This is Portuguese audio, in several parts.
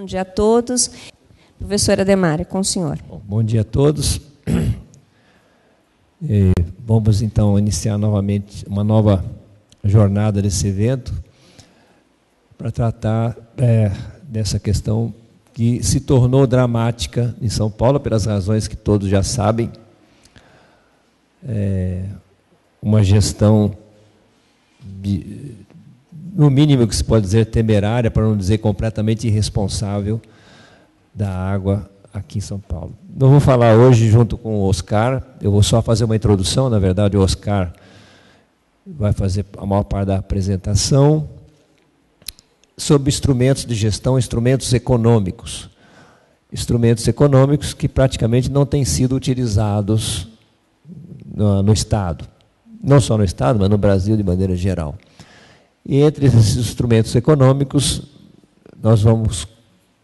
Bom dia a todos. Professora Demária, com o senhor. Bom, bom dia a todos. E vamos então iniciar novamente uma nova jornada desse evento para tratar é, dessa questão que se tornou dramática em São Paulo, pelas razões que todos já sabem. É, uma gestão de, no mínimo que se pode dizer, temerária, para não dizer completamente irresponsável, da água aqui em São Paulo. Não vou falar hoje junto com o Oscar, eu vou só fazer uma introdução, na verdade, o Oscar vai fazer a maior parte da apresentação sobre instrumentos de gestão, instrumentos econômicos. Instrumentos econômicos que praticamente não têm sido utilizados no, no Estado. Não só no Estado, mas no Brasil de maneira geral. E entre esses instrumentos econômicos, nós vamos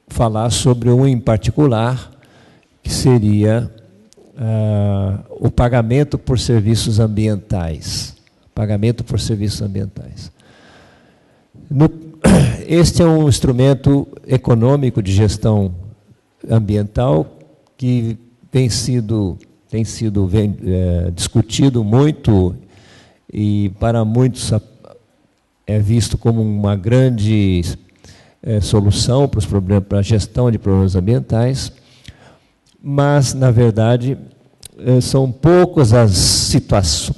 falar sobre um em particular, que seria ah, o pagamento por serviços ambientais. Pagamento por serviços ambientais. No, este é um instrumento econômico de gestão ambiental que tem sido, tem sido é, discutido muito e para muitos é visto como uma grande é, solução para, os problemas, para a gestão de problemas ambientais, mas, na verdade, é, são poucas as,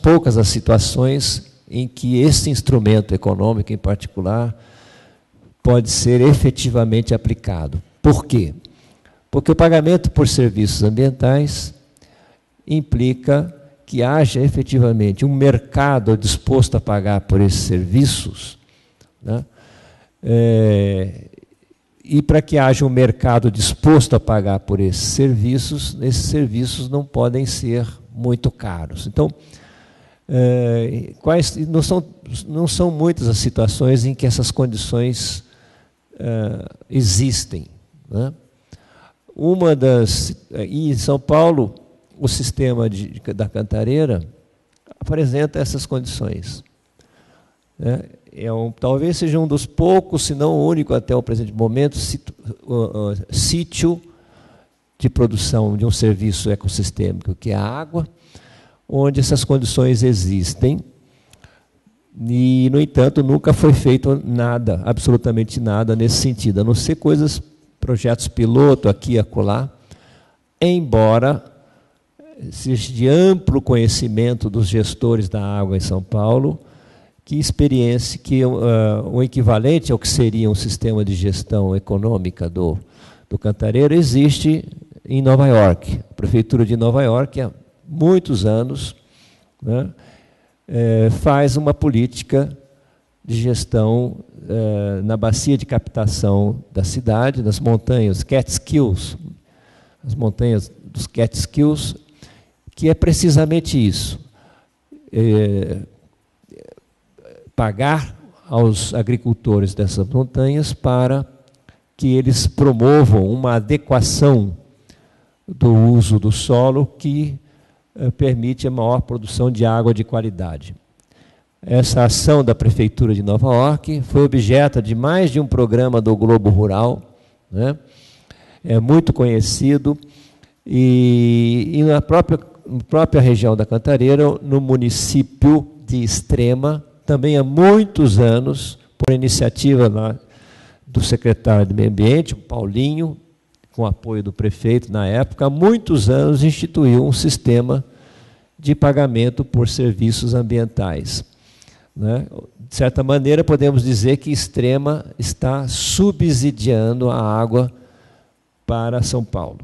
poucas as situações em que esse instrumento econômico, em particular, pode ser efetivamente aplicado. Por quê? Porque o pagamento por serviços ambientais implica que haja efetivamente um mercado disposto a pagar por esses serviços, né? é, e para que haja um mercado disposto a pagar por esses serviços, esses serviços não podem ser muito caros. Então, é, quais, não, são, não são muitas as situações em que essas condições é, existem. Né? Uma das. E em São Paulo, o sistema de, da cantareira apresenta essas condições. Né? É um, talvez seja um dos poucos, se não o único até o presente momento, sítio, uh, uh, sítio de produção de um serviço ecossistêmico, que é a água, onde essas condições existem. E, no entanto, nunca foi feito nada, absolutamente nada nesse sentido, a não ser coisas, projetos piloto aqui e acolá, embora de amplo conhecimento dos gestores da água em São Paulo, que experiência, que uh, o equivalente ao que seria um sistema de gestão econômica do, do Cantareiro existe em Nova York. A Prefeitura de Nova York, há muitos anos, né, é, faz uma política de gestão é, na bacia de captação da cidade, das montanhas Catskills. As montanhas dos Catskills que é precisamente isso: é, pagar aos agricultores dessas montanhas para que eles promovam uma adequação do uso do solo que eh, permite a maior produção de água de qualidade. Essa ação da Prefeitura de Nova York foi objeto de mais de um programa do Globo Rural, né? é muito conhecido, e, e na própria própria região da Cantareira, no município de Extrema, também há muitos anos, por iniciativa lá do secretário do Meio Ambiente, o Paulinho, com apoio do prefeito na época, há muitos anos instituiu um sistema de pagamento por serviços ambientais. Né? De certa maneira, podemos dizer que Extrema está subsidiando a água para São Paulo.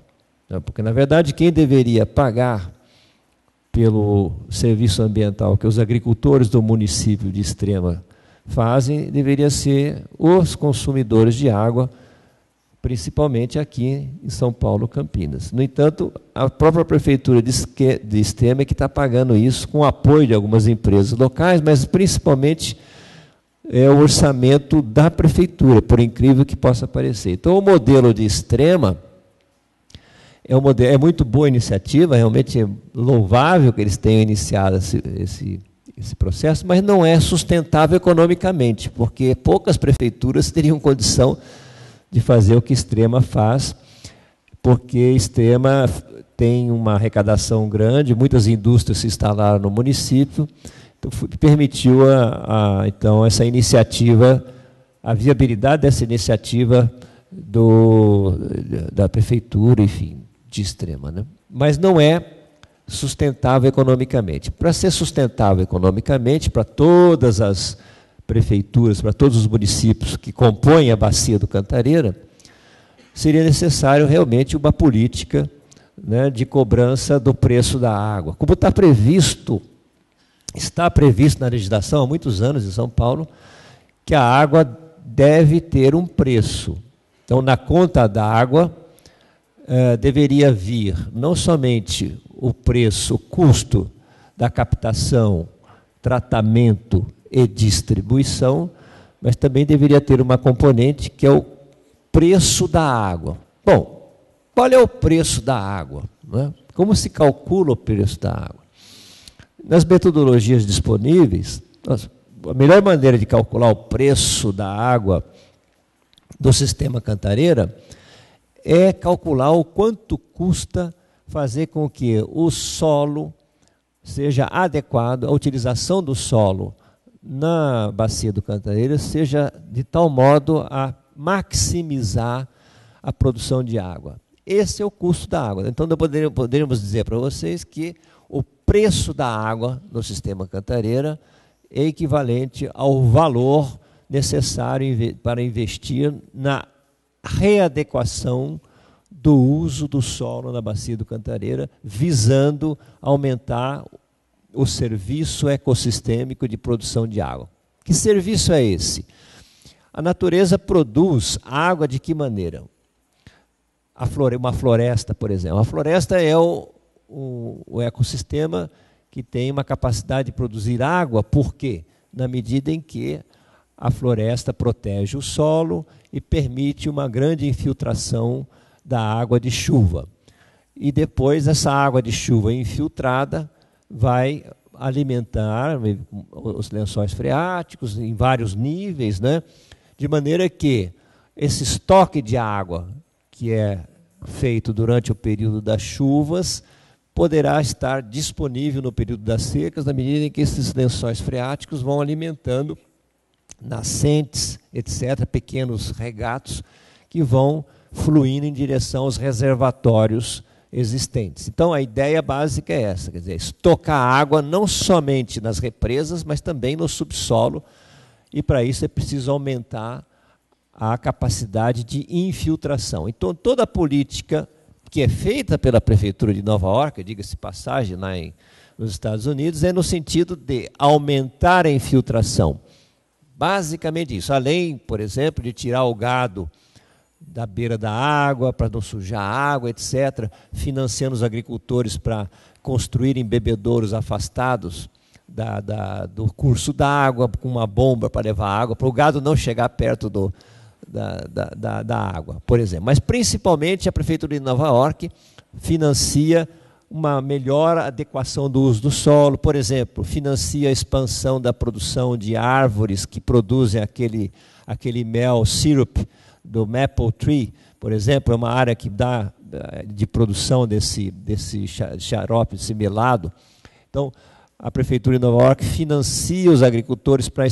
Né? Porque, na verdade, quem deveria pagar pelo serviço ambiental que os agricultores do município de Extrema fazem, deveria ser os consumidores de água, principalmente aqui em São Paulo, Campinas. No entanto, a própria prefeitura de Extrema é que está pagando isso com o apoio de algumas empresas locais, mas principalmente é o orçamento da prefeitura, por incrível que possa parecer. Então, o modelo de Extrema é, um modelo, é muito boa iniciativa, realmente é louvável que eles tenham iniciado esse, esse, esse processo, mas não é sustentável economicamente, porque poucas prefeituras teriam condição de fazer o que Extrema faz, porque Extrema tem uma arrecadação grande, muitas indústrias se instalaram no município, então, permitiu a, a, então essa iniciativa, a viabilidade dessa iniciativa do, da prefeitura, enfim de extrema. Né? Mas não é sustentável economicamente. Para ser sustentável economicamente, para todas as prefeituras, para todos os municípios que compõem a bacia do Cantareira, seria necessário realmente uma política né, de cobrança do preço da água. Como está previsto, está previsto na legislação há muitos anos em São Paulo, que a água deve ter um preço. Então, na conta da água, eh, deveria vir não somente o preço, o custo da captação, tratamento e distribuição, mas também deveria ter uma componente que é o preço da água. Bom, qual é o preço da água? É? Como se calcula o preço da água? Nas metodologias disponíveis, a melhor maneira de calcular o preço da água do sistema Cantareira é calcular o quanto custa fazer com que o solo seja adequado, a utilização do solo na bacia do Cantareira seja de tal modo a maximizar a produção de água. Esse é o custo da água. Então, poderíamos dizer para vocês que o preço da água no sistema Cantareira é equivalente ao valor necessário para investir na readequação do uso do solo na bacia do Cantareira, visando aumentar o serviço ecossistêmico de produção de água. Que serviço é esse? A natureza produz água de que maneira? Flore uma floresta, por exemplo. A floresta é o, o, o ecossistema que tem uma capacidade de produzir água, por quê? Na medida em que a floresta protege o solo, e permite uma grande infiltração da água de chuva. E depois essa água de chuva infiltrada vai alimentar os lençóis freáticos em vários níveis, né? de maneira que esse estoque de água que é feito durante o período das chuvas poderá estar disponível no período das secas, na medida em que esses lençóis freáticos vão alimentando nascentes, etc., pequenos regatos que vão fluindo em direção aos reservatórios existentes. Então a ideia básica é essa, quer dizer, estocar água não somente nas represas, mas também no subsolo, e para isso é preciso aumentar a capacidade de infiltração. Então toda a política que é feita pela prefeitura de Nova York, diga-se passagem lá em, nos Estados Unidos, é no sentido de aumentar a infiltração. Basicamente isso. Além, por exemplo, de tirar o gado da beira da água, para não sujar a água, etc., financiando os agricultores para construírem bebedouros afastados da, da, do curso da água, com uma bomba para levar água, para o gado não chegar perto do, da, da, da água, por exemplo. Mas principalmente a Prefeitura de Nova York financia uma melhor adequação do uso do solo, por exemplo, financia a expansão da produção de árvores que produzem aquele, aquele mel syrup do maple tree, por exemplo, é uma área que dá de produção desse, desse xarope, desse melado. Então, a Prefeitura de Nova York financia os agricultores para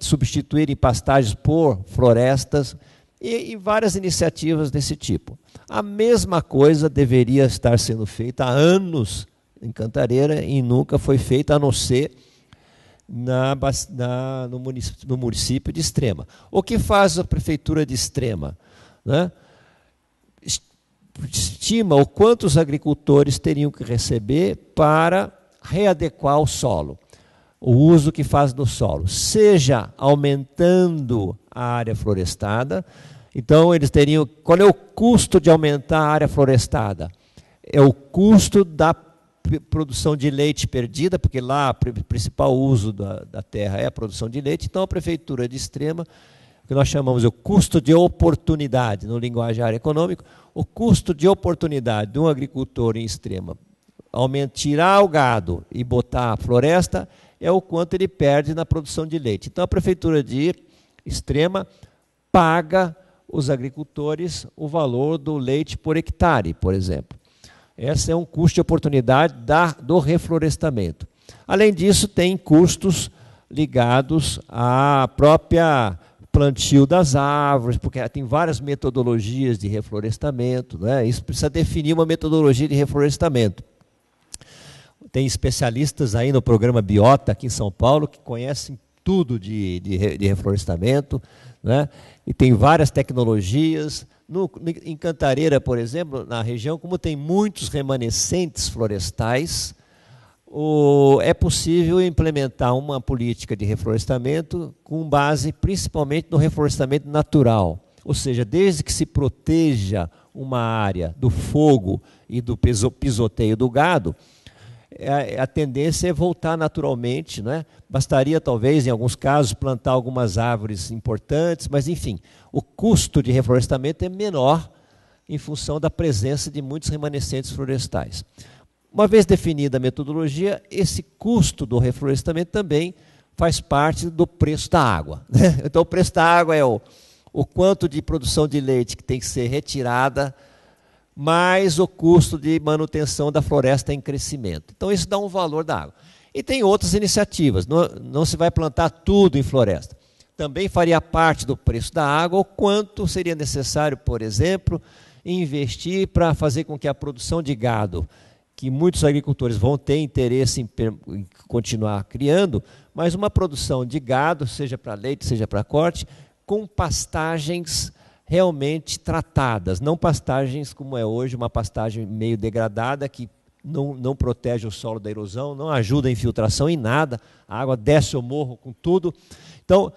substituírem pastagens por florestas, e, e várias iniciativas desse tipo. A mesma coisa deveria estar sendo feita há anos em Cantareira e nunca foi feita, a não ser na, na, no, município, no, município, de Extrema. O que faz a prefeitura de Extrema? Né? Estima o quanto os agricultores teriam que receber para readequar o solo, o uso que faz do solo, seja aumentando a área florestada, então eles teriam. Qual é o custo de aumentar a área florestada? É o custo da produção de leite perdida, porque lá o principal uso da, da terra é a produção de leite, então a prefeitura é de Extrema, o que nós chamamos de custo de oportunidade, no linguajar econômico, o custo de oportunidade de um agricultor em Extrema aumentar, tirar o gado e botar a floresta é o quanto ele perde na produção de leite. Então a prefeitura de Extrema paga os agricultores o valor do leite por hectare, por exemplo. Esse é um custo de oportunidade da, do reflorestamento. Além disso, tem custos ligados à própria plantio das árvores, porque tem várias metodologias de reflorestamento. Né? Isso precisa definir uma metodologia de reflorestamento. Tem especialistas aí no programa Biota, aqui em São Paulo, que conhecem tudo de, de, de reflorestamento. Né? e tem várias tecnologias. No, em Cantareira, por exemplo, na região, como tem muitos remanescentes florestais, o, é possível implementar uma política de reflorestamento com base principalmente no reflorestamento natural. Ou seja, desde que se proteja uma área do fogo e do pisoteio do gado, é, é, a tendência é voltar naturalmente, né? Bastaria talvez em alguns casos plantar algumas árvores importantes, mas enfim, o custo de reflorestamento é menor em função da presença de muitos remanescentes florestais. Uma vez definida a metodologia, esse custo do reflorestamento também faz parte do preço da água. Né? Então, o preço da água é o, o quanto de produção de leite que tem que ser retirada mais o custo de manutenção da floresta em crescimento. Então, isso dá um valor da água. E tem outras iniciativas. Não, não se vai plantar tudo em floresta. Também faria parte do preço da água o quanto seria necessário, por exemplo, investir para fazer com que a produção de gado, que muitos agricultores vão ter interesse em, em continuar criando, mas uma produção de gado, seja para leite, seja para corte, com pastagens realmente tratadas, não pastagens como é hoje, uma pastagem meio degradada que não, não protege o solo da erosão, não ajuda a infiltração em nada, a água desce o morro com tudo. Então,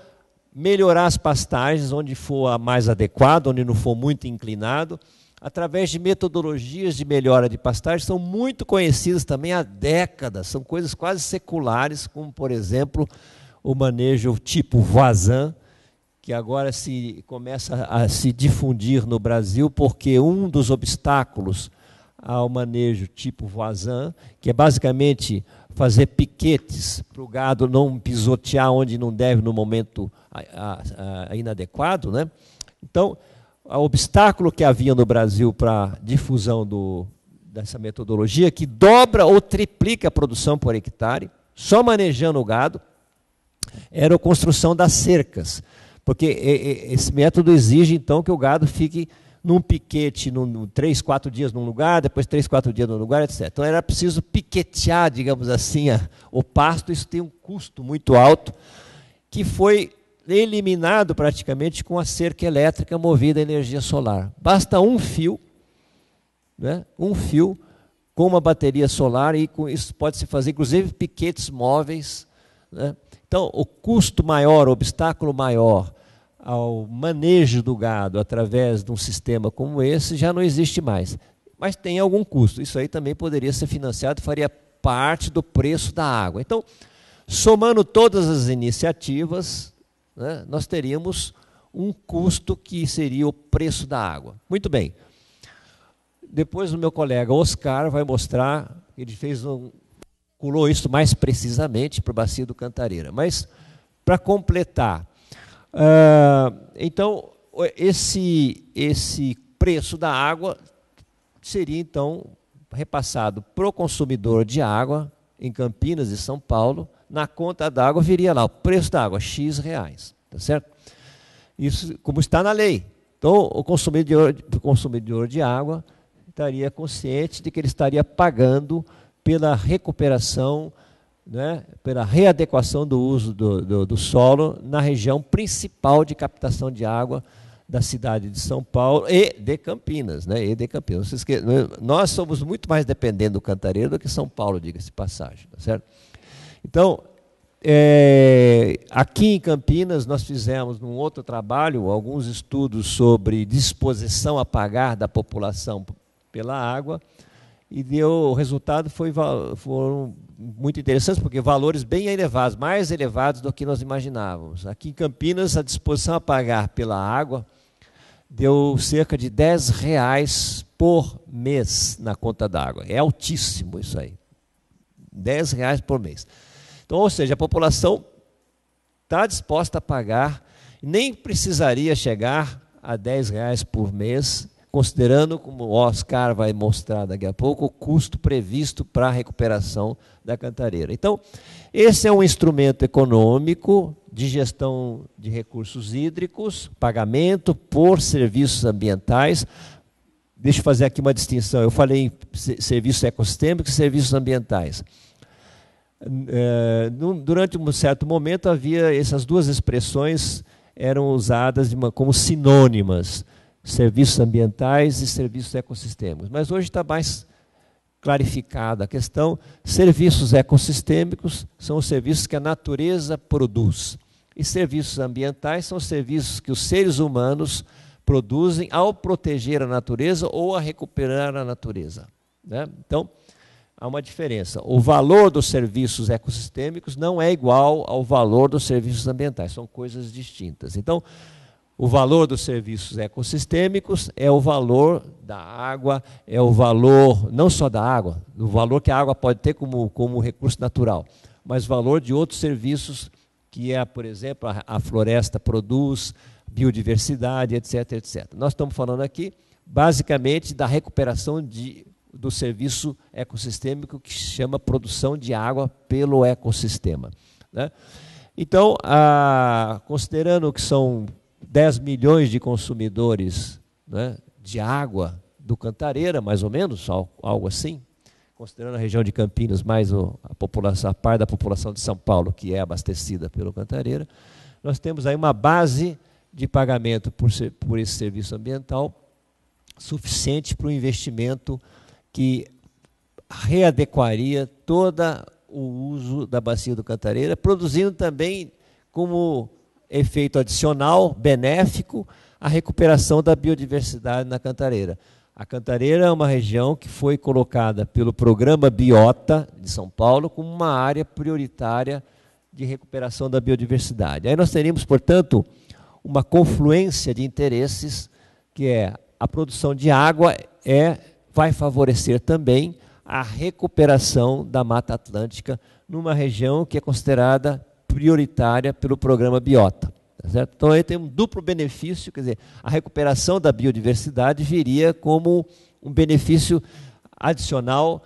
melhorar as pastagens onde for mais adequado, onde não for muito inclinado, através de metodologias de melhora de pastagens, são muito conhecidas também há décadas, são coisas quase seculares, como, por exemplo, o manejo tipo vazan, que agora se começa a se difundir no Brasil, porque um dos obstáculos ao manejo tipo voisin, que é basicamente fazer piquetes para o gado não pisotear onde não deve no momento inadequado. Né? Então, o obstáculo que havia no Brasil para a difusão do, dessa metodologia, que dobra ou triplica a produção por hectare, só manejando o gado, era a construção das cercas. Porque esse método exige, então, que o gado fique num piquete, num, num, três, quatro dias num lugar, depois três, quatro dias num lugar, etc. Então era preciso piquetear, digamos assim, a, o pasto. Isso tem um custo muito alto, que foi eliminado praticamente com a cerca elétrica movida a energia solar. Basta um fio, né, um fio com uma bateria solar e com isso pode se fazer, inclusive, piquetes móveis. Né. Então, o custo maior, o obstáculo maior ao manejo do gado através de um sistema como esse já não existe mais. Mas tem algum custo. Isso aí também poderia ser financiado, faria parte do preço da água. Então, somando todas as iniciativas, né, nós teríamos um custo que seria o preço da água. Muito bem. Depois o meu colega Oscar vai mostrar, ele fez um, colou isso mais precisamente para o bacia do Cantareira. Mas, para completar, ah, então, esse, esse preço da água seria então repassado para o consumidor de água em Campinas e São Paulo. Na conta da água viria lá o preço da água, X reais. Tá certo? Isso como está na lei. Então, o consumidor, o consumidor de água estaria consciente de que ele estaria pagando pela recuperação né, pela readequação do uso do, do, do solo na região principal de captação de água da cidade de São Paulo e de Campinas, né? E de Campinas. Né, nós somos muito mais dependentes do Cantareiro do que São Paulo, diga-se passagem, tá certo? Então, é, aqui em Campinas nós fizemos num outro trabalho alguns estudos sobre disposição a pagar da população pela água e deu o resultado foi foram muito interessantes, porque valores bem elevados, mais elevados do que nós imaginávamos. Aqui em Campinas, a disposição a pagar pela água deu cerca de 10 reais por mês na conta d'água. É altíssimo isso aí. 10 reais por mês. Então, ou seja, a população está disposta a pagar, nem precisaria chegar a 10 reais por mês considerando, como o Oscar vai mostrar daqui a pouco, o custo previsto para a recuperação da cantareira. Então, esse é um instrumento econômico de gestão de recursos hídricos, pagamento por serviços ambientais. Deixa eu fazer aqui uma distinção. Eu falei em serviços ecossistêmicos e serviços ambientais. É, durante um certo momento havia essas duas expressões eram usadas uma, como sinônimas serviços ambientais e serviços ecossistêmicos. Mas hoje está mais clarificada a questão. Serviços ecossistêmicos são os serviços que a natureza produz. E serviços ambientais são os serviços que os seres humanos produzem ao proteger a natureza ou a recuperar a natureza. Né? Então, há uma diferença. O valor dos serviços ecossistêmicos não é igual ao valor dos serviços ambientais, são coisas distintas. Então, o valor dos serviços ecossistêmicos é o valor da água, é o valor não só da água, o valor que a água pode ter como, como recurso natural, mas o valor de outros serviços que é, por exemplo, a, a floresta produz, biodiversidade, etc, etc. Nós estamos falando aqui basicamente da recuperação de, do serviço ecossistêmico que se chama produção de água pelo ecossistema. Né? Então, a, ah, considerando que são 10 milhões de consumidores né, de água do Cantareira, mais ou menos, algo assim, considerando a região de Campinas mais a população, a par da população de São Paulo que é abastecida pelo Cantareira, nós temos aí uma base de pagamento por, ser, por esse serviço ambiental suficiente para o investimento que readequaria todo o uso da bacia do Cantareira, produzindo também como efeito adicional, benéfico, a recuperação da biodiversidade na Cantareira. A Cantareira é uma região que foi colocada pelo Programa Biota de São Paulo como uma área prioritária de recuperação da biodiversidade. Aí nós teríamos, portanto, uma confluência de interesses, que é a produção de água é vai favorecer também a recuperação da Mata Atlântica numa região que é considerada prioritária pelo programa Biota. Tá então, aí tem um duplo benefício, quer dizer, a recuperação da biodiversidade viria como um benefício adicional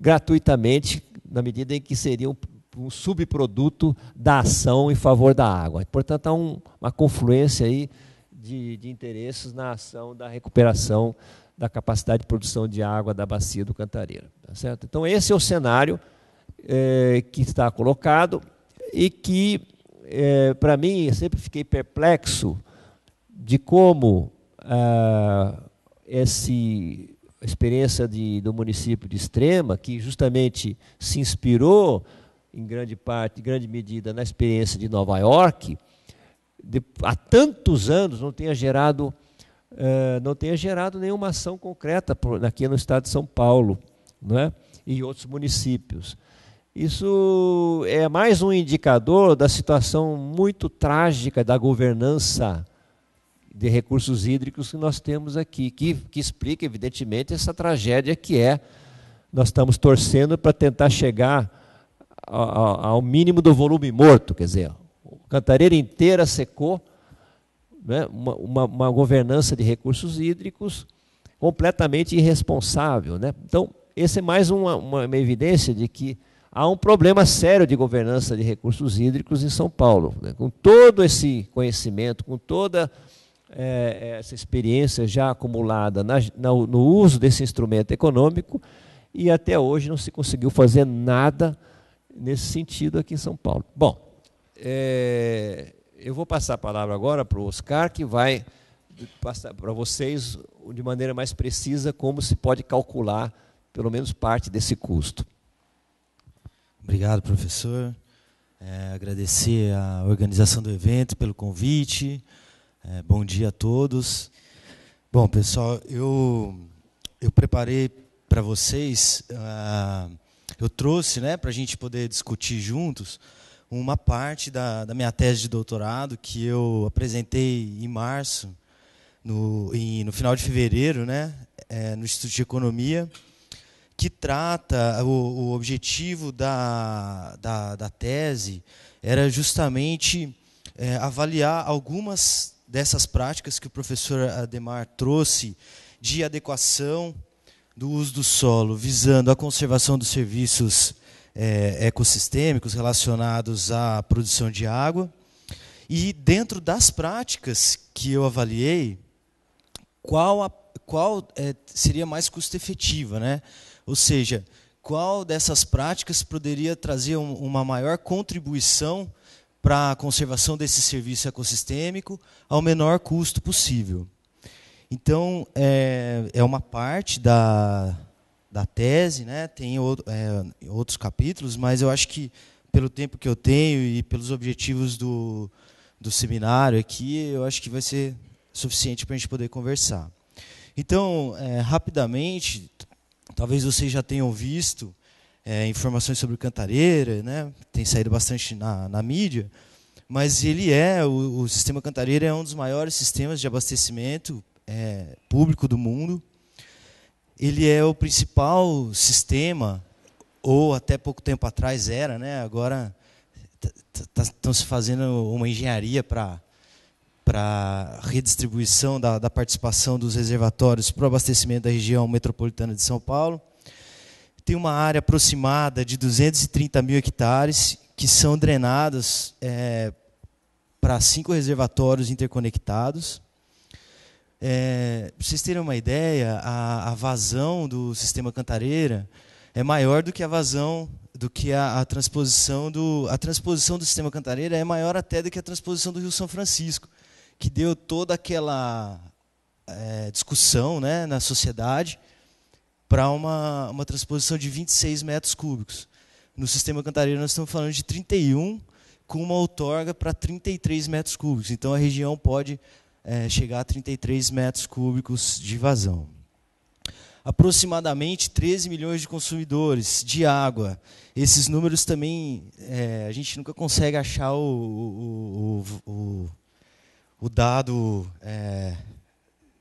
gratuitamente, na medida em que seria um, um subproduto da ação em favor da água. Portanto, há um, uma confluência aí de, de interesses na ação da recuperação da capacidade de produção de água da bacia do Cantareira. Tá certo? Então, esse é o cenário eh, que está colocado e que, é, para mim, eu sempre fiquei perplexo de como ah, a experiência de, do município de Extrema, que justamente se inspirou em grande parte, em grande medida, na experiência de Nova York, de, há tantos anos não tenha gerado uh, não tenha gerado nenhuma ação concreta por, aqui no estado de São Paulo, não é? E outros municípios. Isso é mais um indicador da situação muito trágica da governança de recursos hídricos que nós temos aqui, que, que explica, evidentemente, essa tragédia que é. Nós estamos torcendo para tentar chegar ao, mínimo do volume morto, quer dizer, a cantareira inteira secou, né, uma, uma, uma governança de recursos hídricos completamente irresponsável. Né? Então, esse é mais uma, uma, uma evidência de que há um problema sério de governança de recursos hídricos em São Paulo. Né? Com todo esse conhecimento, com toda é, essa experiência já acumulada na, na, no uso desse instrumento econômico, e até hoje não se conseguiu fazer nada nesse sentido aqui em São Paulo. Bom, é, eu vou passar a palavra agora para o Oscar, que vai passar para vocês de maneira mais precisa como se pode calcular pelo menos parte desse custo. Obrigado, professor. É, agradecer a organização do evento pelo convite. É, bom dia a todos. Bom, pessoal, eu, eu preparei para vocês, uh, eu trouxe né, para a gente poder discutir juntos uma parte da, da minha tese de doutorado que eu apresentei em março, no, em, no final de fevereiro, né, é, no Instituto de Economia que trata o, o objetivo da, da, da, tese era justamente é, avaliar algumas dessas práticas que o professor Ademar trouxe de adequação do uso do solo, visando a conservação dos serviços é, ecossistêmicos relacionados à produção de água. E dentro das práticas que eu avaliei, qual, a, qual é, seria mais custo efetiva, né? Ou seja, qual dessas práticas poderia trazer uma maior contribuição para a conservação desse serviço ecossistêmico ao menor custo possível. Então, é, é uma parte da, da tese, né? tem outro, é, outros capítulos, mas eu acho que, pelo tempo que eu tenho e pelos objetivos do, do seminário aqui, eu acho que vai ser suficiente para a gente poder conversar. Então, é, rapidamente, Talvez vocês já tenham visto é, informações sobre o Cantareira, né? tem saído bastante na, na mídia, mas ele é, o, o, sistema Cantareira é um dos maiores sistemas de abastecimento é, público do mundo. Ele é o principal sistema, ou até pouco tempo atrás era, né? agora estão tá, se fazendo uma engenharia para para redistribuição da, da, participação dos reservatórios para o abastecimento da região metropolitana de São Paulo. Tem uma área aproximada de 230 mil hectares que são drenadas é, para cinco reservatórios interconectados. É, para vocês terem uma ideia, a, a, vazão do sistema Cantareira é maior do que a vazão do que a, a transposição do a transposição do sistema Cantareira é maior até do que a transposição do Rio São Francisco que deu toda aquela é, discussão né, na sociedade para uma, uma transposição de 26 metros cúbicos. No sistema Cantareira, nós estamos falando de 31, com uma outorga para 33 metros cúbicos. Então, a região pode é, chegar a 33 metros cúbicos de vazão. Aproximadamente 13 milhões de consumidores de água. Esses números também é, a gente nunca consegue achar o, o, o, o o dado é,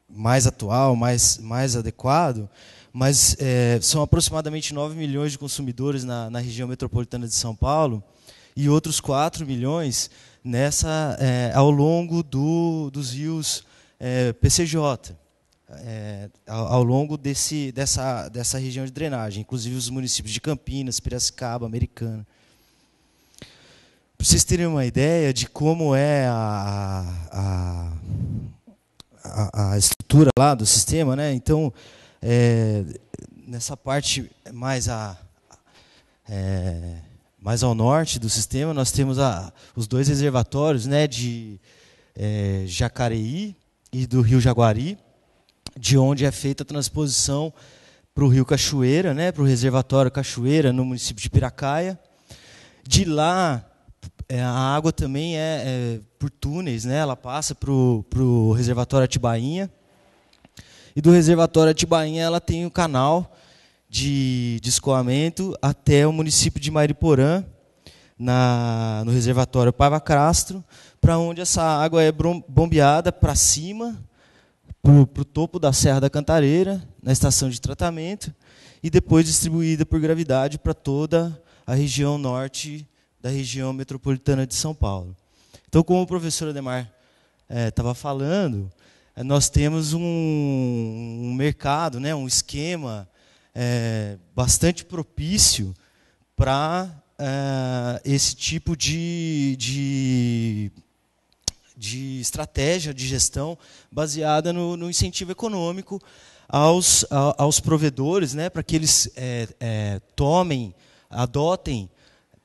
mais atual, mais, mais adequado, mas é, são aproximadamente 9 milhões de consumidores na, na, região metropolitana de São Paulo e outros 4 milhões nessa, é, ao longo do, dos rios é, PCJ. É, ao, ao, longo desse, dessa, dessa região de drenagem, inclusive os municípios de Campinas, Piracicaba, Americana. Para vocês terem uma ideia de como é a, a, a, estrutura lá do sistema, né? Então, é, nessa parte mais a é, mais ao norte do sistema nós temos a, os dois reservatórios né de é, Jacareí e do Rio Jaguari de onde é feita a transposição para o Rio Cachoeira né para o reservatório Cachoeira no município de Piracaia de lá é, a água também é, é, por túneis, né? ela passa para o reservatório Atibainha. E do reservatório Atibainha ela tem o um canal de, de escoamento até o município de Mariporã, na, no reservatório Paiva Castro, para onde essa água é bombeada para cima, para o topo da Serra da Cantareira, na estação de tratamento, e depois distribuída por gravidade para toda a região norte da região metropolitana de São Paulo. Então, como o professor Ademar estava eh, é, falando, eh, nós temos um, um, mercado, né, um esquema é, bastante propício para é, esse tipo de, de, de, estratégia de gestão baseada no, no incentivo econômico aos, aos provedores, né, para que eles tomem, adotem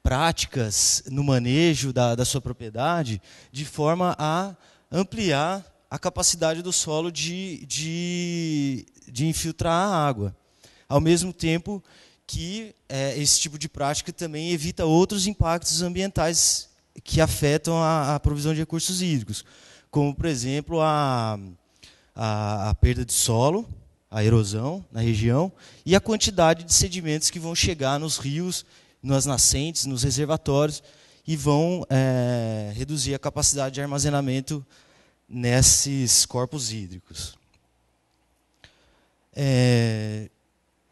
práticas no manejo da, da sua propriedade, de forma a ampliar a capacidade do solo de, de, de infiltrar a água. Ao mesmo tempo que é, esse tipo de prática também evita outros impactos ambientais que afetam a, a provisão de recursos hídricos, como, por exemplo, a, a, a, perda de solo, a erosão na região e a quantidade de sedimentos que vão chegar nos rios nas nascentes, nos reservatórios, e vão é, reduzir a capacidade de armazenamento nesses corpos hídricos. É,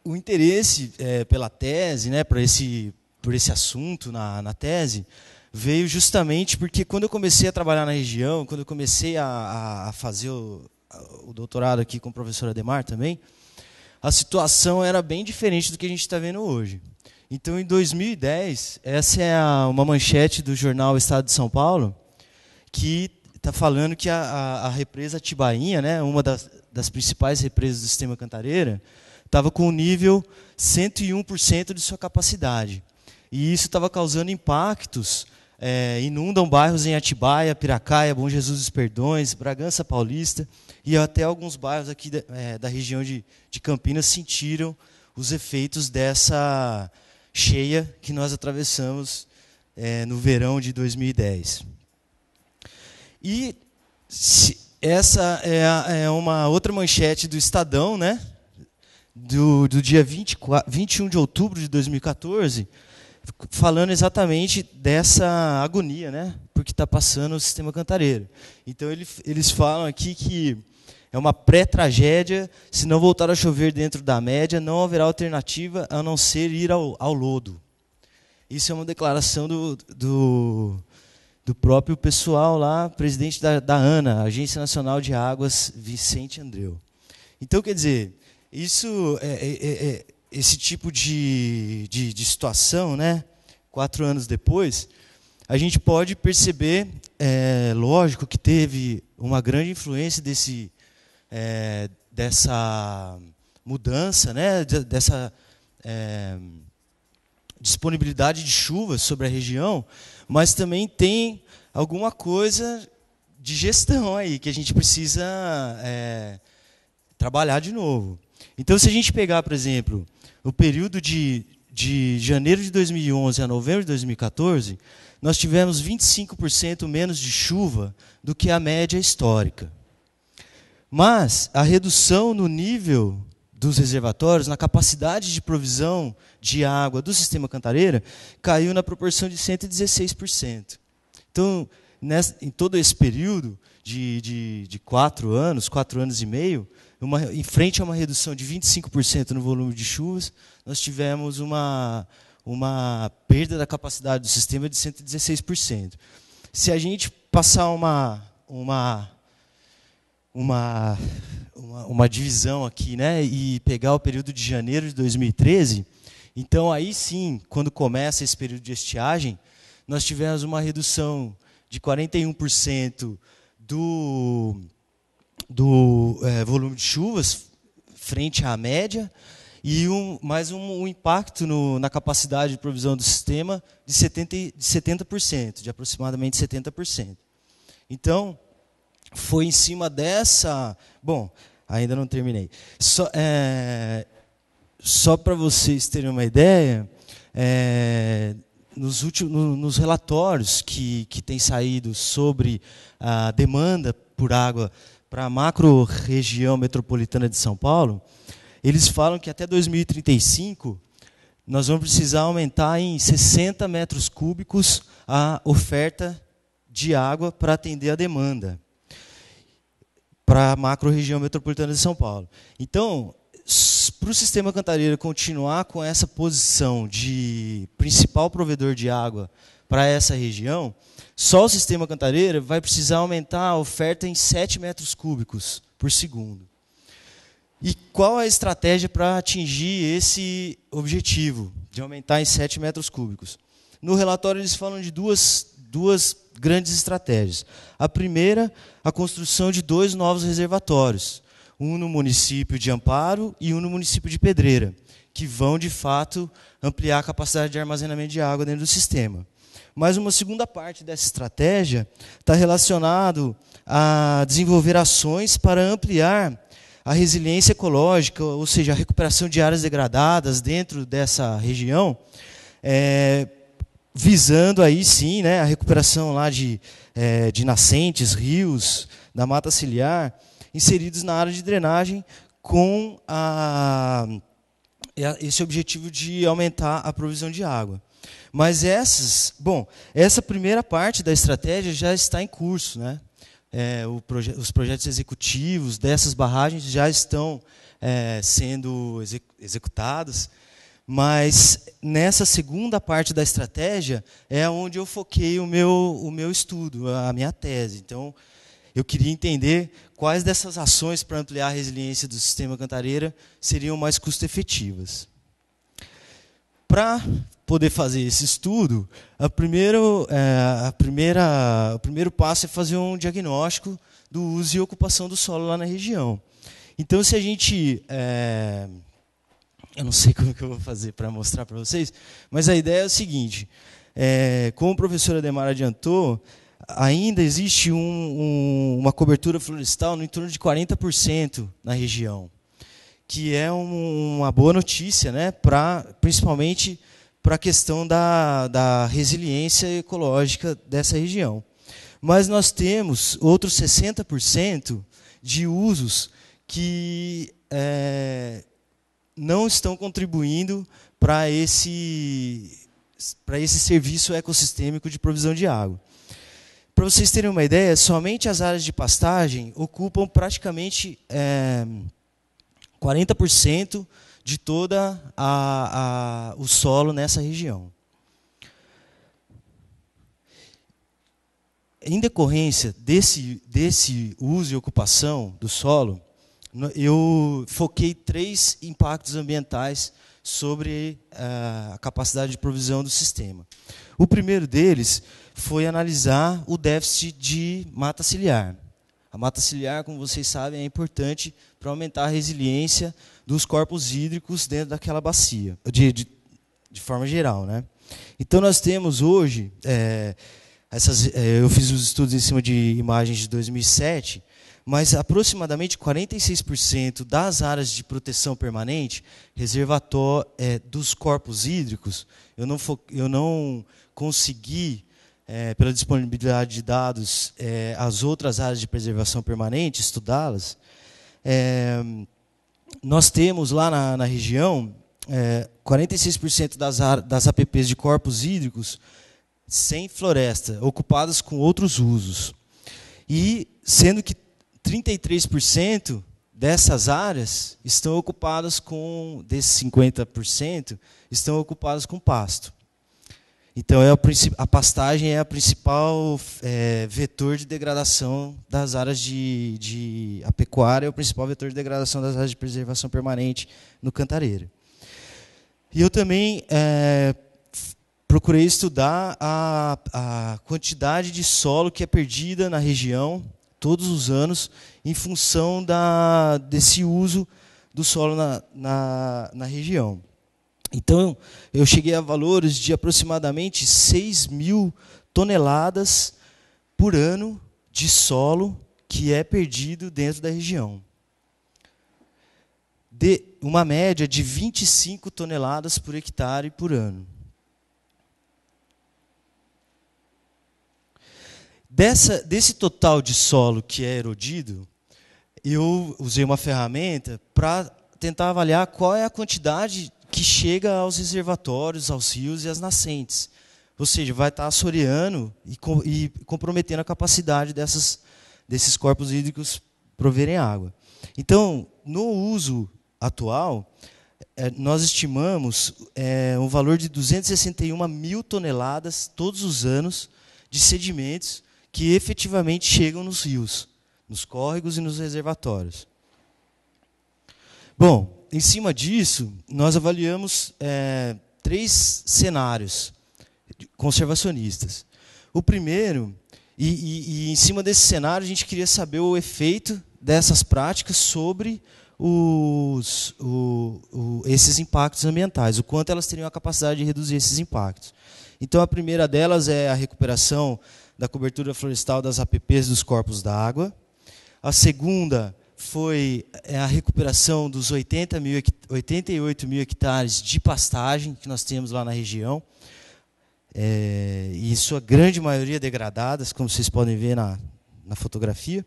o interesse é, pela tese, né, por esse, por esse assunto na, na tese, veio justamente porque quando eu comecei a trabalhar na região, quando eu comecei a, a fazer o, o doutorado aqui com o professor Ademar também, a situação era bem diferente do que a gente está vendo hoje. Então, em 2010, essa é a, uma manchete do jornal Estado de São Paulo, que está falando que a, a, a, represa Tibainha, né, uma das, das principais represas do sistema Cantareira, estava com o nível 101% de sua capacidade. E isso estava causando impactos, é, inundam bairros em Atibaia, Piracaia, Bom Jesus dos Perdões, Bragança Paulista, e até alguns bairros aqui da, é, da região de, de Campinas sentiram os efeitos dessa cheia que nós atravessamos é, no verão de 2010. E se, essa é, é, uma outra manchete do Estadão, né? Do, do dia 24, 21 de outubro de 2014, falando exatamente dessa agonia, né? Porque está passando o sistema cantareiro. Então ele, eles falam aqui que é uma pré-tragédia, se não voltar a chover dentro da média, não haverá alternativa a não ser ir ao, ao lodo. Isso é uma declaração do, do, do próprio pessoal lá, presidente da, da ANA, Agência Nacional de Águas, Vicente Andreu. Então, quer dizer, isso é, é, é, é esse tipo de, de, de, situação, né? quatro anos depois, a gente pode perceber, é, lógico, que teve uma grande influência desse é, dessa mudança, né, dessa é, disponibilidade de chuvas sobre a região, mas também tem alguma coisa de gestão aí que a gente precisa é, trabalhar de novo. Então, se a gente pegar, por exemplo, o período de, de janeiro de 2011 a novembro de 2014, nós tivemos 25% menos de chuva do que a média histórica. Mas a redução no nível dos reservatórios, na capacidade de provisão de água do sistema Cantareira, caiu na proporção de 116%. Então, nessa, em todo esse período de, de, de quatro anos, quatro anos e meio, uma, em frente a uma redução de 25% no volume de chuvas, nós tivemos uma, uma perda da capacidade do sistema de 116%. Se a gente passar uma, uma uma, uma, uma divisão aqui, né? E pegar o período de janeiro de 2013, então aí sim, quando começa esse período de estiagem, nós tivemos uma redução de 41% do, do é, volume de chuvas frente à média e um, mais um, um impacto no, na capacidade de provisão do sistema de 70%, de, 70%, de aproximadamente 70%. Então, foi em cima dessa. Bom, ainda não terminei. Só, é, só para vocês terem uma ideia, é, nos, últimos, no, nos relatórios que, que têm saído sobre a demanda por água para a macro região metropolitana de São Paulo, eles falam que até 2035 nós vamos precisar aumentar em 60 metros cúbicos a oferta de água para atender a demanda para a macro-região metropolitana de São Paulo. Então, para o sistema Cantareira continuar com essa posição de principal provedor de água para essa região, só o sistema Cantareira vai precisar aumentar a oferta em 7 metros cúbicos por segundo. E qual a estratégia para atingir esse objetivo de aumentar em 7 metros cúbicos? No relatório eles falam de duas, duas grandes estratégias. A primeira, a construção de dois novos reservatórios, um no município de Amparo e um no município de Pedreira, que vão, de fato, ampliar a capacidade de armazenamento de água dentro do sistema. Mas uma segunda parte dessa estratégia está relacionado a desenvolver ações para ampliar a resiliência ecológica, ou seja, a recuperação de áreas degradadas dentro dessa região, é, visando aí sim né, a recuperação lá de, é, de nascentes, rios, da mata ciliar, inseridos na área de drenagem com a, é, esse objetivo de aumentar a provisão de água. Mas essas, bom, essa primeira parte da estratégia já está em curso, né? É, proje os projetos executivos dessas barragens já estão é, sendo exec executados mas nessa segunda parte da estratégia é onde eu foquei o meu, o meu estudo, a minha tese. Então, eu queria entender quais dessas ações para ampliar a resiliência do sistema Cantareira seriam mais custo-efetivas. Para poder fazer esse estudo, a primeiro, é, a primeira, o primeiro passo é fazer um diagnóstico do uso e ocupação do solo lá na região. Então, se a gente é, eu não sei como que eu vou fazer para mostrar para vocês, mas a ideia é o seguinte: é, como o professor Ademar adiantou, ainda existe um, um, uma cobertura florestal no entorno de 40% na região, que é um, uma boa notícia, né, pra, principalmente para a questão da, da resiliência ecológica dessa região. Mas nós temos outros 60% de usos que é, não estão contribuindo para esse, para esse serviço ecossistêmico de provisão de água. Para vocês terem uma ideia, somente as áreas de pastagem ocupam praticamente é, 40% de toda a, a, o solo nessa região. Em decorrência desse, desse uso e ocupação do solo, eu foquei três impactos ambientais sobre uh, a capacidade de provisão do sistema. O primeiro deles foi analisar o déficit de mata ciliar. A mata ciliar, como vocês sabem, é importante para aumentar a resiliência dos corpos hídricos dentro daquela bacia, de, de, de forma geral. Né? Então, nós temos hoje, é, essas, é, eu fiz os estudos em cima de imagens de 2007, mas aproximadamente 46% das áreas de proteção permanente, reservatório é, dos corpos hídricos, eu não, eu não consegui, é, pela disponibilidade de dados, é, as outras áreas de preservação permanente, estudá-las. É, nós temos lá na, na região 46% é, das, das APPs de corpos hídricos sem floresta, ocupadas com outros usos. E sendo que 33% dessas áreas estão ocupadas com, desses 50%, estão ocupadas com pasto. Então, é a, a pastagem é a principal é, vetor de degradação das áreas de, de... A pecuária é o principal vetor de degradação das áreas de preservação permanente no Cantareira. E eu também é, procurei estudar a, a quantidade de solo que é perdida na região todos os anos, em função da, desse uso do solo na, na, na região. Então, eu cheguei a valores de aproximadamente 6 mil toneladas por ano de solo que é perdido dentro da região. De uma média de 25 toneladas por hectare por ano. Dessa, desse total de solo que é erodido, eu usei uma ferramenta para tentar avaliar qual é a quantidade que chega aos reservatórios, aos rios e às nascentes. Ou seja, vai estar tá assoreando e, com, e comprometendo a capacidade dessas, desses corpos hídricos proverem água. Então, no uso atual, é, nós estimamos é, um valor de 261 mil toneladas todos os anos de sedimentos que efetivamente chegam nos rios, nos córregos e nos reservatórios. Bom, em cima disso, nós avaliamos é, três cenários conservacionistas. O primeiro, e, e, e, em cima desse cenário, a gente queria saber o efeito dessas práticas sobre os, o, o, esses impactos ambientais, o quanto elas teriam a capacidade de reduzir esses impactos. Então, a primeira delas é a recuperação da cobertura florestal das APPs dos corpos d'água. A segunda foi é, a recuperação dos 80 mil, 88 mil hectares de pastagem que nós temos lá na região. É, e sua grande maioria degradadas, como vocês podem ver na, na fotografia.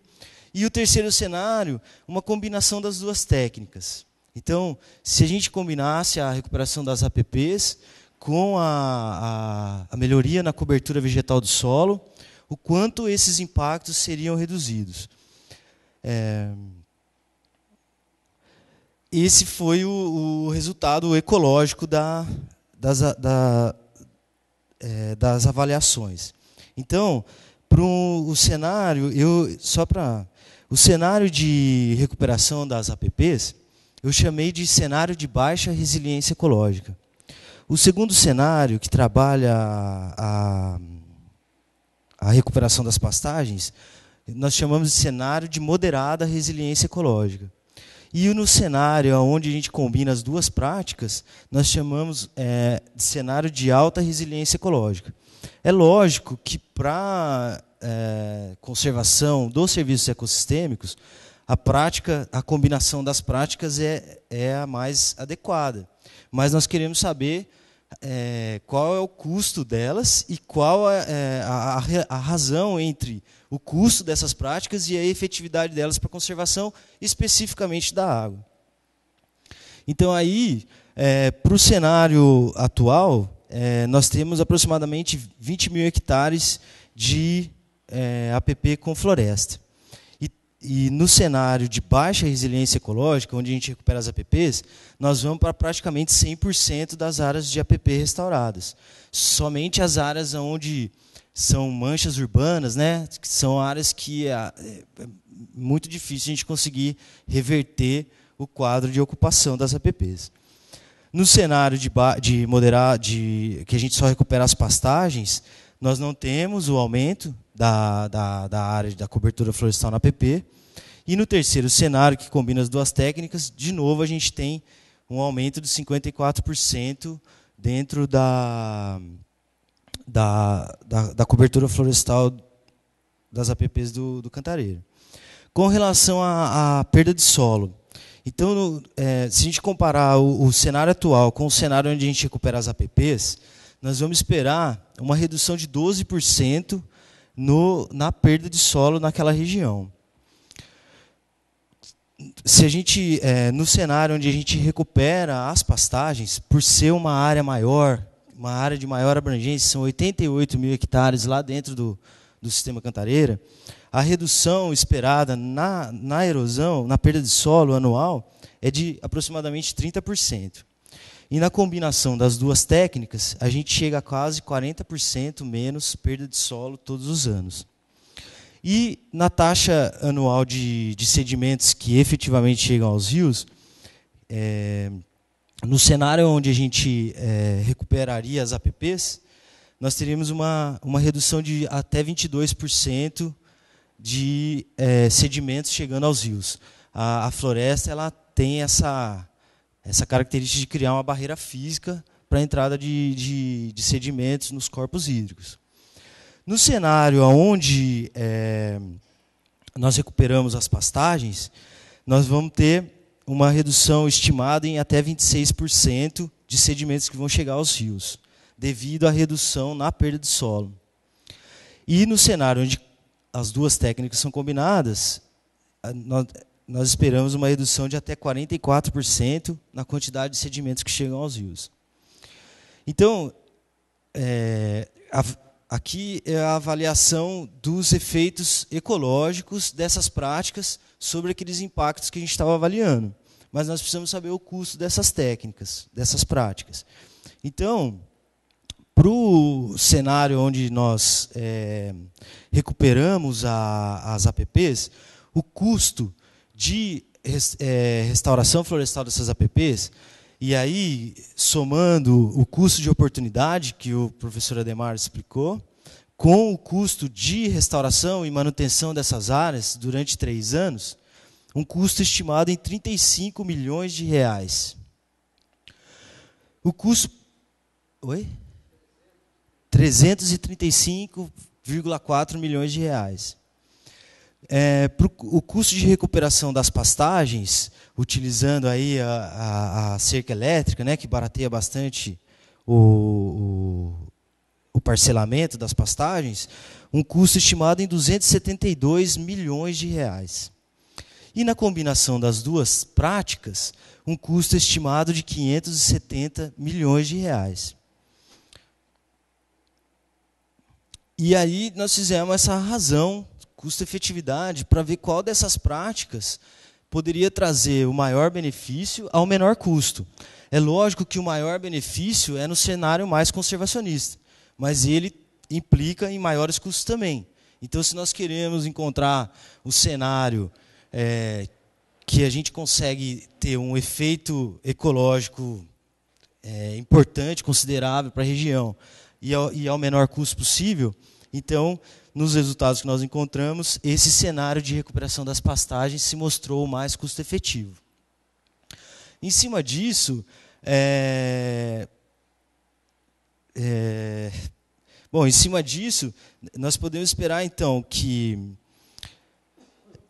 E o terceiro cenário, uma combinação das duas técnicas. Então, se a gente combinasse a recuperação das APPs com a, a, a melhoria na cobertura vegetal do solo, o quanto esses impactos seriam reduzidos. É... Esse foi o, o resultado ecológico da, das, da, é, das avaliações. Então, para o cenário, eu só para o cenário de recuperação das APPs, eu chamei de cenário de baixa resiliência ecológica. O segundo cenário que trabalha a, a a recuperação das pastagens, nós chamamos de cenário de moderada resiliência ecológica. E no cenário onde a gente combina as duas práticas, nós chamamos é, de cenário de alta resiliência ecológica. É lógico que para é, conservação dos serviços ecossistêmicos, a prática, a combinação das práticas é, é a mais adequada. Mas nós queremos saber é, qual é o custo delas e qual é, é a, a, a razão entre o custo dessas práticas e a efetividade delas para conservação especificamente da água. Então aí, é, para o cenário atual, é, nós temos aproximadamente 20 mil hectares de é, APP com floresta. E no cenário de baixa resiliência ecológica, onde a gente recupera as APPs, nós vamos para praticamente 100% das áreas de APP restauradas. Somente as áreas onde são manchas urbanas, né, que são áreas que é, é, é muito difícil a gente conseguir reverter o quadro de ocupação das APPs. No cenário de, de moderar, de, que a gente só recupera as pastagens, nós não temos o aumento da, da, da área da cobertura florestal na PP. E no terceiro cenário, que combina as duas técnicas, de novo a gente tem um aumento de 54% dentro da, da, da, da, cobertura florestal das APPs do, do Cantareiro. Com relação à, perda de solo, então, no, é, se a gente comparar o, o, cenário atual com o cenário onde a gente recupera as APPs, nós vamos esperar uma redução de 12% no, na perda de solo naquela região. Se a gente, é, no cenário onde a gente recupera as pastagens, por ser uma área maior, uma área de maior abrangência, são 88 mil hectares lá dentro do, do sistema Cantareira, a redução esperada na, na erosão, na perda de solo anual, é de aproximadamente 30%. E na combinação das duas técnicas, a gente chega a quase 40% menos perda de solo todos os anos. E na taxa anual de, de sedimentos que efetivamente chegam aos rios, é, no cenário onde a gente é, recuperaria as APPs, nós teríamos uma, uma redução de até 22% de é, sedimentos chegando aos rios. A, a floresta ela tem essa, essa característica de criar uma barreira física para a entrada de, de, de, sedimentos nos corpos hídricos. No cenário onde é, nós recuperamos as pastagens, nós vamos ter uma redução estimada em até 26% de sedimentos que vão chegar aos rios, devido à redução na perda de solo. E no cenário onde as duas técnicas são combinadas, nós esperamos uma redução de até 44% na quantidade de sedimentos que chegam aos rios. Então, é, a, aqui é a avaliação dos efeitos ecológicos dessas práticas sobre aqueles impactos que a gente estava avaliando. Mas nós precisamos saber o custo dessas técnicas, dessas práticas. Então, para o cenário onde nós é, recuperamos a, as APPs, o custo de é, restauração florestal dessas APPs, e aí, somando o custo de oportunidade que o professor Ademar explicou, com o custo de restauração e manutenção dessas áreas durante três anos, um custo estimado em 35 milhões de reais. O custo. Oi? 335,4 milhões de reais. É, pro, o custo de recuperação das pastagens, utilizando aí a, a, a cerca elétrica, né, que barateia bastante o, o, o, parcelamento das pastagens, um custo estimado em 272 milhões de reais. E na combinação das duas práticas, um custo estimado de 570 milhões de reais. E aí nós fizemos essa razão custo-efetividade, para ver qual dessas práticas poderia trazer o maior benefício ao menor custo. É lógico que o maior benefício é no cenário mais conservacionista, mas ele implica em maiores custos também. Então, se nós queremos encontrar o cenário é, que a gente consegue ter um efeito ecológico é, importante, considerável para a região e ao, e ao menor custo possível, então nos resultados que nós encontramos, esse cenário de recuperação das pastagens se mostrou mais custo-efetivo. Em cima disso, é, é, bom, em cima disso, nós podemos esperar então que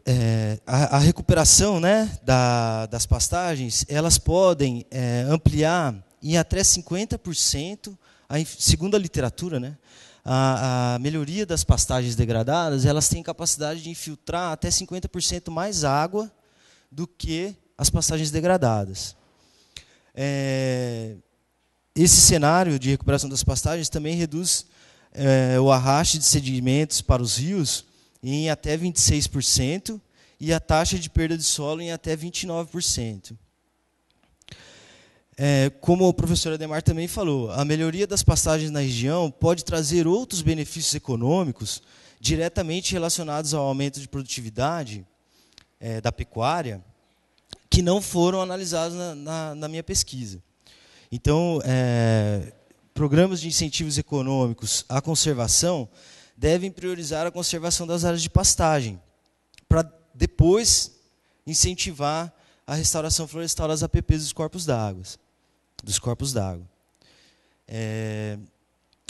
é, a, a, recuperação né, da, das pastagens, elas podem é, ampliar em até 50% a, segundo a literatura, né, a, a melhoria das pastagens degradadas, elas têm capacidade de infiltrar até 50% mais água do que as pastagens degradadas. É, esse cenário de recuperação das pastagens também reduz é, o arraste de sedimentos para os rios em até 26% e a taxa de perda de solo em até 29% é, como o professor Ademar também falou, a melhoria das passagens na região pode trazer outros benefícios econômicos diretamente relacionados ao aumento de produtividade é, da pecuária que não foram analisados na, na, na minha pesquisa. Então, é, programas de incentivos econômicos à conservação devem priorizar a conservação das áreas de pastagem, para depois incentivar a restauração florestal das APPs dos corpos d'água dos corpos d'água. É,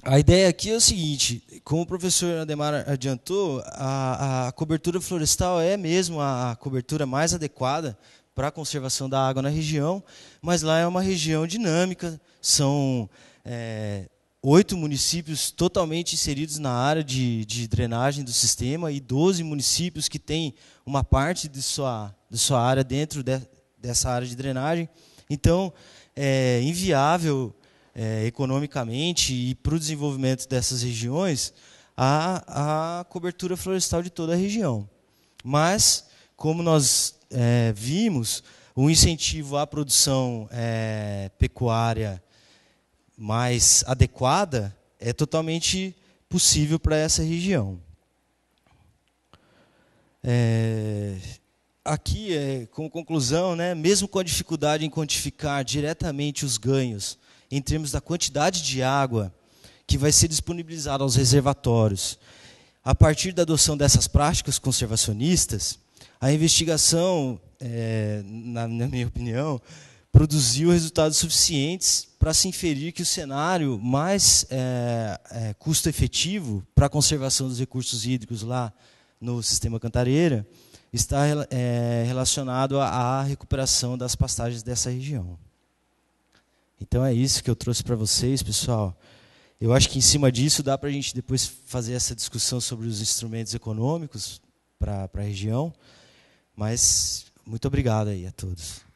a ideia aqui é o seguinte: como o professor Ademar adiantou, a, a cobertura florestal é mesmo a, cobertura mais adequada para a conservação da água na região, mas lá é uma região dinâmica, são é, oito municípios totalmente inseridos na área de, de, drenagem do sistema e 12 municípios que têm uma parte de sua, de sua área dentro de, dessa área de drenagem. Então, é inviável é, economicamente e para o desenvolvimento dessas regiões a, a cobertura florestal de toda a região. Mas, como nós é, vimos, o incentivo à produção é, pecuária mais adequada é totalmente possível para essa região. É, aqui, é, como conclusão, né, mesmo com a dificuldade em quantificar diretamente os ganhos em termos da quantidade de água que vai ser disponibilizada aos reservatórios, a partir da adoção dessas práticas conservacionistas, a investigação, é, na, na minha opinião, produziu resultados suficientes para se inferir que o cenário mais é, é, custo-efetivo para a conservação dos recursos hídricos lá no sistema Cantareira está é, relacionado à recuperação das pastagens dessa região. Então é isso que eu trouxe para vocês, pessoal. Eu acho que em cima disso dá para a gente depois fazer essa discussão sobre os instrumentos econômicos para a região. Mas muito obrigado aí a todos.